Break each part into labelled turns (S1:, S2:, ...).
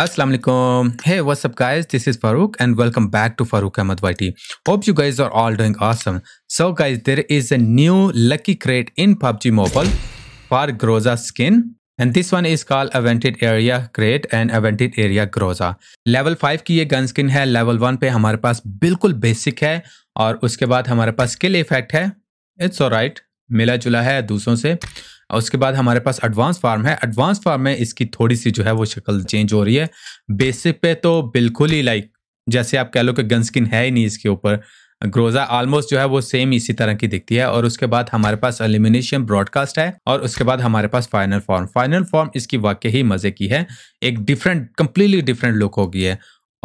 S1: Assalamu alaikum. Hey, what's up, guys? This is Farouk, and welcome back to Farouk Ahmad YT. Hope you guys are all doing awesome. So, guys, there is a new lucky crate in PUBG Mobile for Groza skin. And this one is called Evented Area Crate and Evented Area Groza. Level 5 की ये gun skin है level 1 पे हमारे पास बिल्कुल basic है और उसके बाद हमारे पास स्किल इफेक्ट है इट्स ऑलराइट मिला जुला है दूसरों से और उसके बाद हमारे पास एडवांस फार्म है एडवांस फार्म में इसकी थोड़ी सी जो है वो शक्ल चेंज हो रही है बेसिक पे तो बिल्कुल ही लाइक जैसे आप कह लो कि गन स्किन है ही नहीं इसके ऊपर ग्रोजा ऑलमोस्ट जो है वो सेम इसी तरह की दिखती है और उसके बाद हमारे पास एलिमिनेशन ब्रॉडकास्ट है और उसके बाद हमारे पास फाइनल फॉर्म फाइनल फॉर्म इसकी वाकई ही मजे की है एक डिफरेंट कंप्लीटली डिफरेंट लुक होगी है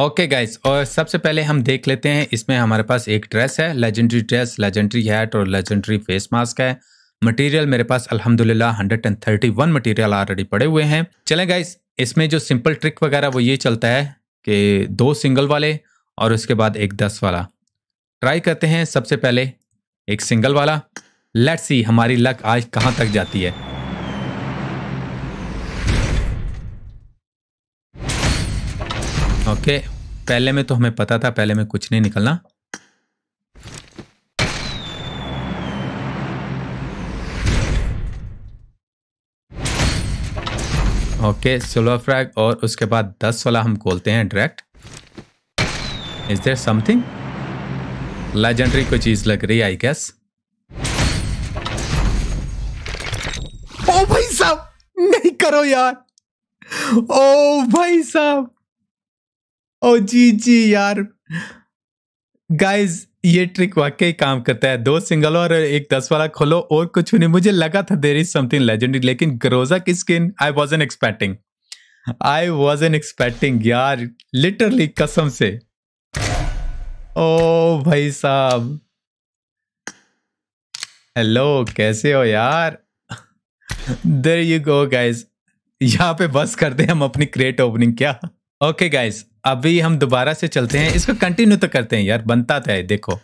S1: ओके okay गाइस और सबसे पहले हम देख लेते हैं इसमें हमारे पास एक ड्रेस है लेजेंडरी ड्रेस लेजेंडरी हैट और लेजेंडरी फेस मास्क है मटेरियल मेरे पास अल्हम्दुलिल्लाह 131 मटीरियल ऑलरेडी पड़े हुए हैं चले गाइस इसमें जो सिंपल ट्रिक वगैरह वो ये चलता है कि दो सिंगल वाले और उसके बाद एक दस वाला ट्राई करते हैं सबसे पहले एक सिंगल वाला लेट्स सी हमारी लक आज कहाँ तक जाती है ओके okay, पहले में तो हमें पता था पहले में कुछ नहीं निकलना ओके सोलह फ्रैग और उसके बाद दस वाला हम खोलते हैं direct is there something legendary कोई चीज लग रही आई गैस ओ भाई साहब नहीं करो यार ओ भाई साहब ओ जी जी यार गाइज ये ट्रिक वाकई काम करता है दो सिंगल और एक दस वाला खोलो और कुछ नहीं मुझे लगा था देर इज समथिंग लेजेंडरी लेकिन ग्रोजा की skin I was an expecting I was an expecting यार लिटरली कसम से ओ भाई साहब हेलो कैसे हो यार देर यू गो गाइज यहाँ पे बस करते हैं हम अपनी क्रेट ओपनिंग क्या ओके गाइज अभी हम दोबारा से चलते हैं इसको कंटिन्यू तो करते हैं यार बनता तो है देखो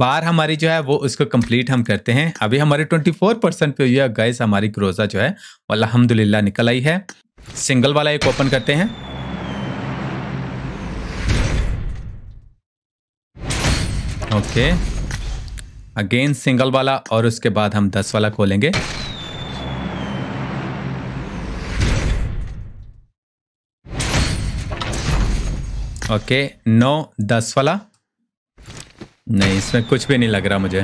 S1: बार हमारी जो है वो उसको कंप्लीट हम करते हैं अभी हमारे 24 परसेंट पे हुई है गैस हमारी क्रोजा जो है अलहमदुल्ला निकल आई है सिंगल वाला एक ओपन करते हैं ओके अगेन सिंगल वाला और उसके बाद हम दस वाला खोलेंगे ओके नौ दस वाला नहीं इसमें कुछ भी नहीं लग रहा मुझे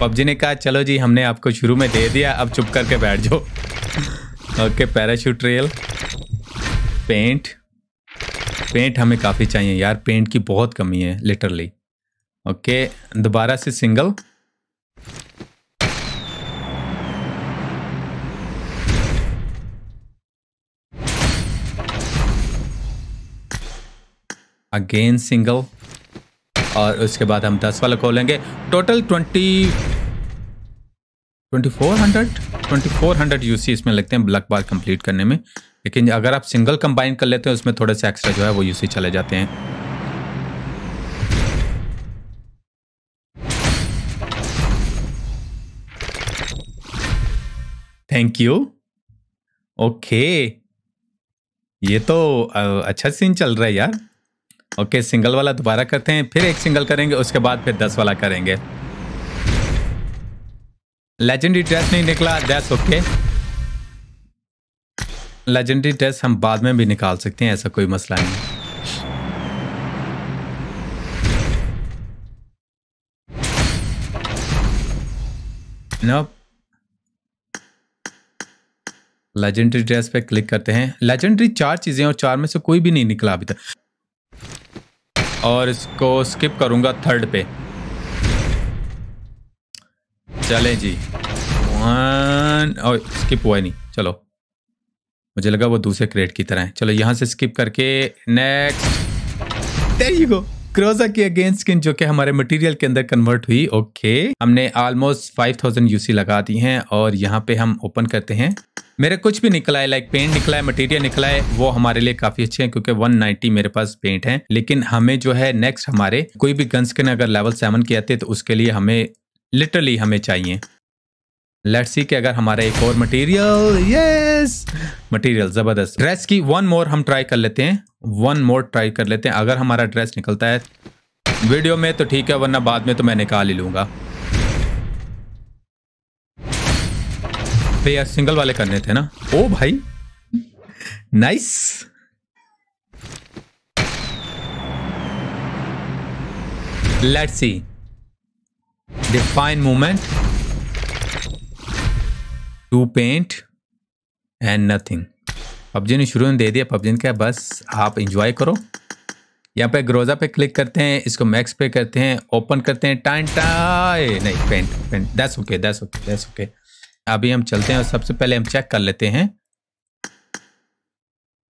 S1: पबजी ने कहा चलो जी हमने आपको शुरू में दे दिया अब चुप करके बैठ जाओ okay parachute rail paint paint हमें काफ़ी चाहिए यार पेंट की बहुत कमी है लिटरली ओके दोबारा से सिंगल अगेन सिंगल और उसके बाद हम दस वाला खोलेंगे total twenty twenty four hundred twenty four hundred U इसमें लगते हैं ब्लैक बार कंप्लीट करने में लेकिन अगर आप सिंगल कंबाइन कर लेते हैं उसमें थोड़े से एक्स्ट्रा जो है वो यू चले जाते हैं थैंक यू ओके ये तो अच्छा सीन चल रहा है यार ओके सिंगल वाला दोबारा करते हैं फिर एक सिंगल करेंगे उसके बाद फिर दस वाला करेंगे लेजेंडरी ड्रेस नहीं निकला दैट्स ओके लेजेंडरी ड्रेस हम बाद में भी निकाल सकते हैं ऐसा कोई मसला नहीं Nope. लेजेंडरी ड्रेस पे क्लिक करते हैं लेजेंडरी चार चीज़ें और चार में से कोई भी नहीं निकला अभी तक और इसको स्किप करूँगा थर्ड पे चले जी वन और स्किप हुआ नहीं चलो मुझे लगा वो दूसरे क्रेट की तरह है चलो यहां से स्किप करके नेक्स्ट तेरी को क्रोजा की अगेंस्ट स्किन जो कि हमारे मटेरियल के अंदर कन्वर्ट हुई ओके हमने ऑलमोस्ट 5000 यूसी लगा दी हैं और यहाँ पे हम ओपन करते हैं मेरा कुछ भी निकला है लाइक पेंट निकला है मटेरियल निकला है वो हमारे लिए काफी अच्छे हैं क्योंकि 190 मेरे पास पेंट है लेकिन हमें जो है नेक्स्ट हमारे कोई भी गन स्किन अगर लेवल सेवन की आती है तो उसके लिए हमें लिटरली हमें चाहिए लेट्स सी कि अगर हमारा एक और मटेरियल यस मटेरियल जबरदस्त ड्रेस की वन मोर हम ट्राई कर लेते हैं वन मोर ट्राई कर लेते हैं अगर हमारा ड्रेस निकलता है वीडियो में तो ठीक है वरना बाद में तो मैं निकाल ही लूंगा तो यार सिंगल वाले करने थे ना ओ भाई nice let's see define movement to paint and nothing PUBG ने शुरू में दे दिया पबजी का बस आप इंजॉय करो यहाँ पे ग्रोजा पे क्लिक करते हैं इसको मैक्स पे करते हैं ओपन करते हैं टाइम टाए नहीं paint paint that's okay that's okay that's okay अभी हम चलते हैं और सबसे पहले हम चेक कर लेते हैं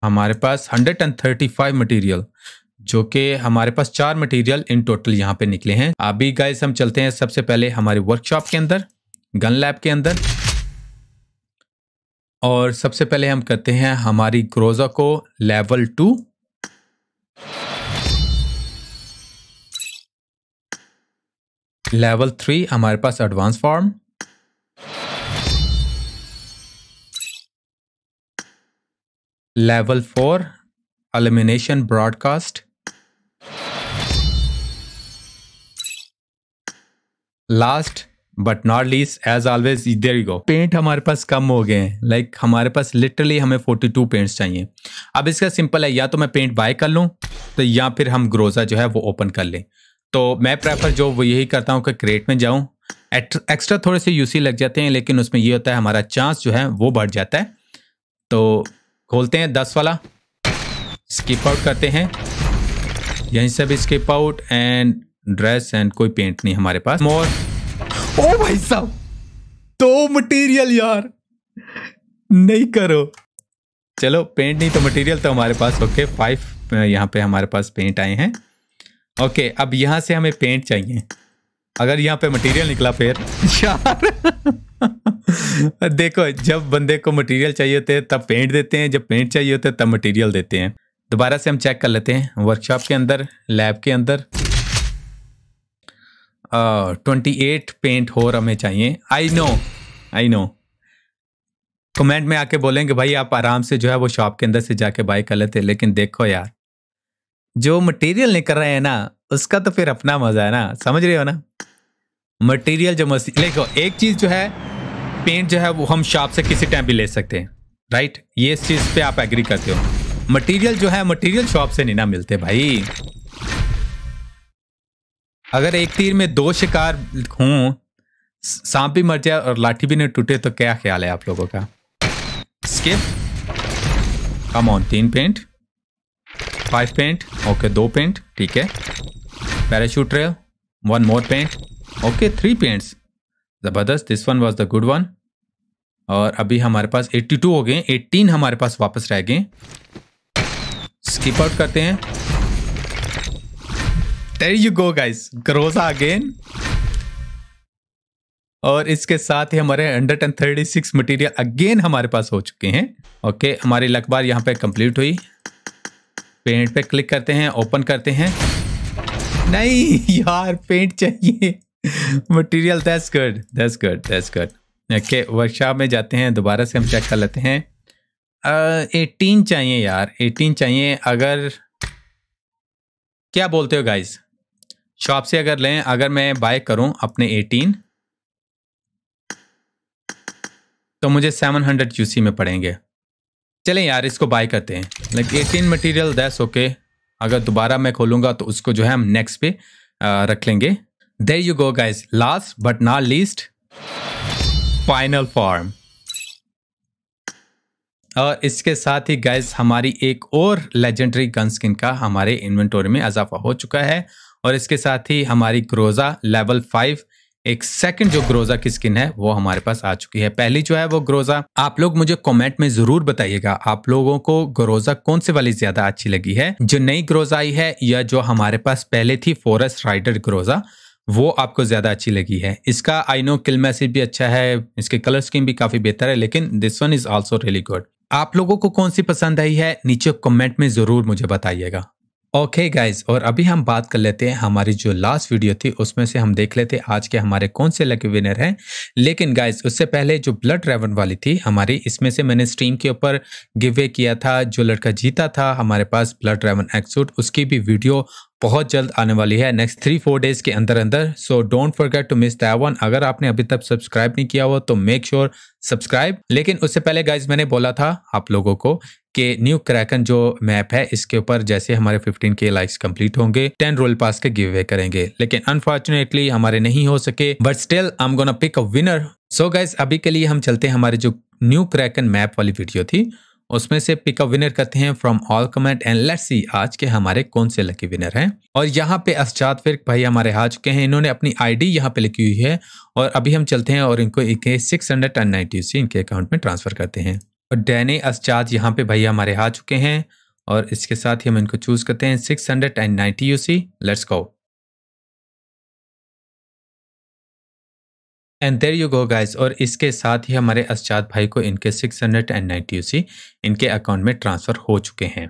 S1: हमारे पास 135 मटेरियल जो कि हमारे पास चार मटेरियल इन टोटल यहाँ पे निकले हैं अभी गाइस हम चलते हैं सबसे पहले हमारी वर्कशॉप के अंदर गन लैब के अंदर और सबसे पहले हम करते हैं हमारी क्रोजा को लेवल टू लेवल थ्री हमारे पास advance form level four elimination broadcast last but not least as always there you go paint हमारे पास कम हो गए हैं लाइक like, हमारे पास लिटरली हमें 42 पेंट्स चाहिए अब इसका सिंपल है या तो मैं पेंट बाय कर लूँ तो या फिर हम ग्रोजा जो है वो ओपन कर लें तो मैं प्रेफर जो वो यही करता हूँ कि क्रेट में जाऊँ एक्स्ट्रा थोड़े से यूसी लग जाते हैं लेकिन उसमें ये होता है हमारा चांस जो है वो बढ़ जाता है तो खोलते हैं दस वाला स्किप आउट करते हैं यहीं से भी skip out and dress and कोई पेंट नहीं हमारे पास मोर ओ भाई साहब तो मटेरियल यार नहीं करो चलो पेंट नहीं तो मटेरियल तो हमारे पास ओके फाइव यहाँ पे हमारे पास पेंट आए हैं ओके अब यहाँ से हमें पेंट चाहिए अगर यहाँ पे मटेरियल निकला फिर यार देखो जब बंदे को मटेरियल चाहिए होते हैं तब पेंट देते हैं जब पेंट चाहिए होते हैं तब मटेरियल देते हैं दोबारा से हम चेक कर लेते हैं वर्कशॉप के अंदर लैब के अंदर ट्वेंटी एट पेंट हो हमें चाहिए I know I know comment में आके बोलेंगे भाई आप आराम से जो है वो शॉप के अंदर से जाके बाय कर लेते लेकिन देखो यार जो मटेरियल निकल रहे हैं ना उसका तो फिर अपना मजा है ना समझ रहे हो ना मटेरियल जो मस्ती देखो एक चीज़ जो है पेंट जो है वो हम शॉप से किसी टाइम भी ले सकते हैं राइट ये इस चीज़ पे आप एग्री करते हो मटेरियल जो है मटेरियल शॉप से नहीं ना मिलते भाई अगर एक तीर में दो शिकार हों सांप भी मर जाए और लाठी भी नहीं टूटे तो क्या ख्याल है आप लोगों का स्किप कम ऑन तीन पेंट फाइव पेंट ओके दो पेंट ठीक है parachute rail one more paint okay three paints ज़बरदस्त this one was the good one और अभी हमारे पास 82 हो गए 18 हमारे पास वापस रह गए स्किप आउट करते हैं There you go guys, Groza again. और इसके साथ ही हमारे hundred and thirty six material again हमारे पास हो चुके हैं ओके हमारी लकबार यहाँ पे कंप्लीट हुई पेंट पे क्लिक करते हैं ओपन करते हैं नहीं यार पेंट चाहिए material that's good that's good that's good okay workshop में जाते हैं दोबारा से हम चेक कर लेते हैं एटीन चाहिए यार एटीन चाहिए अगर क्या बोलते हो गाइज शॉप से अगर लें अगर मैं बाय करूं अपने 18 तो मुझे 700 हंड्रेड यूसी में पड़ेंगे चलें यार इसको बाय करते हैं लाइक 18 मटेरियल दस ओके अगर दोबारा मैं खोलूंगा तो उसको जो है हम नेक्स्ट पे आ, रख लेंगे there you go guys last but not least final form और इसके साथ ही गाइज हमारी एक और लेजेंडरी गन स्किन का हमारे इन्वेंटोरी में इजाफा हो चुका है और इसके साथ ही हमारी ग्रोजा लेवल फाइव एक सेकंड जो ग्रोजा की स्किन है वो हमारे पास आ चुकी है पहली जो है वो ग्रोजा आप लोग मुझे कमेंट में जरूर बताइएगा आप लोगों को ग्रोजा कौन से वाली ज्यादा अच्छी लगी है जो नई ग्रोजा आई है या जो हमारे पास पहले थी फॉरेस्ट राइडर ग्रोजा वो आपको ज़्यादा अच्छी लगी है इसका आई नो किल मैसेज भी अच्छा है इसके कलर स्कीम भी काफ़ी बेहतर है लेकिन this one is also really good आप लोगों को कौन सी पसंद आई है नीचे कॉमेंट में ज़रूर मुझे बताइएगा ओके okay गाइज और अभी हम बात कर लेते हैं हमारी जो लास्ट वीडियो थी उसमें से हम देख लेते हैं आज के हमारे कौन से लकी विनर हैं लेकिन गाइज उससे पहले जो ब्लड रेवन वाली थी हमारी इसमें से मैंने स्ट्रीम के ऊपर गिवे किया था जो लड़का जीता था हमारे पास ब्लड रेवन एक्सूट उसकी भी वीडियो बहुत जल्द आने वाली है नेक्स्ट थ्री फोर डेज के अंदर अंदर so don't forget to miss that one अगर आपने अभी तक सब्सक्राइब नहीं किया हो तो मेक श्योर सब्सक्राइब लेकिन उससे पहले गाइज मैंने बोला था आप लोगों को कि न्यू क्रैकन जो मैप है इसके ऊपर जैसे हमारे 15 के लाइक्स कंप्लीट होंगे 10 रोल पास के गिव अवे करेंगे लेकिन अनफॉर्चुनेटली हमारे नहीं हो सके but still I am gonna pick a winner so guys अभी के लिए हम चलते हैं हमारे जो न्यू क्रैकन मैप वाली वीडियो थी उसमें से पिक अ विनर करते हैं from all comment and let's see आज के हमारे कौन से लकी विनर हैं और यहाँ पे अस्जात फिर भाई हमारे आ चुके हैं इन्होंने अपनी आईडी यहाँ पे लिखी हुई है और अभी हम चलते हैं और इनको इनके सिक्स हंड्रेड एंड सी इनके अकाउंट में ट्रांसफर करते हैं और डैनी अस्जात यहाँ पे भैया हमारे आ चुके हैं और इसके साथ ही हम इनको चूज करते हैं six hundred and ninety U C let's go and there you go guys और इसके साथ ही हमारे अस्जाद भाई को इनके six hundred and ninety C इनके अकाउंट में ट्रांसफ़र हो चुके हैं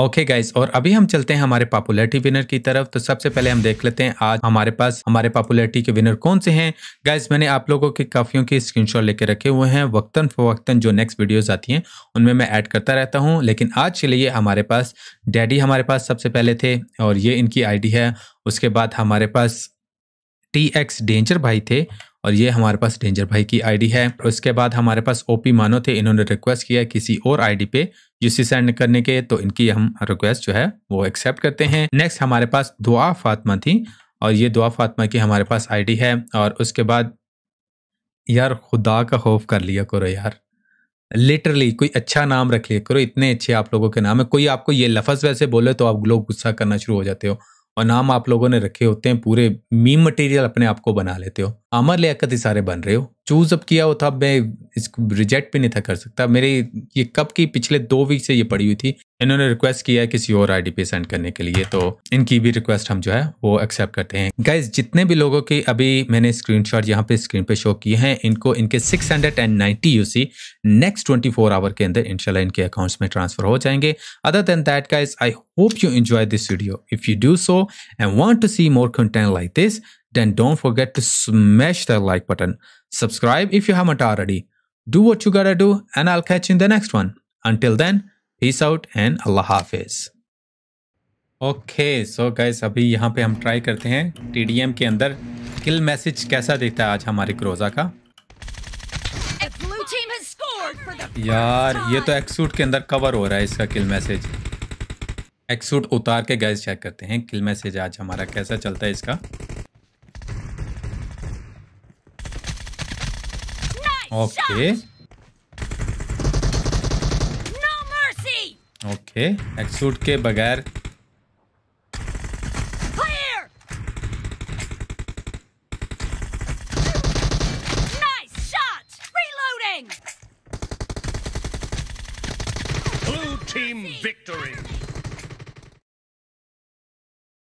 S1: ओके okay गाइज और अभी हम चलते हैं हमारे पॉपुलैरिटी विनर की तरफ तो सबसे पहले हम देख लेते हैं आज हमारे पास हमारे पॉपुलैरिटी के विनर कौन से हैं गाइज मैंने आप लोगों के काफियों की स्क्रीनशॉट लेके रखे हुए हैं वक्तन फवक्तन जो नेक्स्ट वीडियोस आती हैं उनमें मैं ऐड करता रहता हूं लेकिन आज के लिए हमारे पास डैडी हमारे पास सबसे पहले थे और ये इनकी आई है उसके बाद हमारे पास टी एक्स डेंजर भाई थे और ये हमारे पास डेंजर भाई की आईडी है उसके बाद हमारे पास ओपी मानो थे इन्होंने रिक्वेस्ट किया किसी और आईडी पे यूसी सेंड करने के तो इनकी हम रिक्वेस्ट जो है वो एक्सेप्ट करते हैं नेक्स्ट हमारे पास दुआ फातमा थी और ये दुआ फातमा की हमारे पास डी है और उसके बाद यार खुदा का खौफ कर लिया करो यार लिटरली कोई अच्छा नाम रख लिया करो इतने अच्छे आप लोगों के नाम है कोई आपको ये लफज वैसे बोले तो आप लोग गुस्सा करना शुरू हो जाते हो और नाम आप लोगों ने रखे होते हैं पूरे मीम मटेरियल अपने आप को बना लेते हो अमर लियाकत इशारे बन रहे हो चूज अब किया था मैं इसको रिजेक्ट भी नहीं था कर सकता मेरे ये कब की पिछले दो वीक से ये पड़ी हुई थी इन्होंने रिक्वेस्ट किया है किसी और आईडी पे सेंड करने के लिए तो इनकी भी रिक्वेस्ट हम जो है वो एक्सेप्ट करते हैं गाइज जितने भी लोगों की अभी मैंने शॉट यहाँ पे स्क्रीन पे शो किए हैं इनको इनके U UC next four hour के अंदर इनशाला इनके अकाउंट्स में ट्रांसफर हो जाएंगे other than that guys I hope you enjoy this video if you do so and want to see more content like this then don't forget to smash that like button. Subscribe if you haven't already. Do what you gotta do, and I'll catch you in the next one. Until then, peace out and Allah Hafiz. Okay so guys अभी यहाँ पे हम try करते हैं TDM के अंदर किल message कैसा दिखता है आज हमारे क्रोजा का यार ये तो एक्सूट के अंदर कवर हो रहा है इसका किल मैसेज एक्सूट उतार के गैस चेक करते हैं किल मैसेज आज हमारा कैसा चलता है इसका ओके ओके एक्सूट के बगैर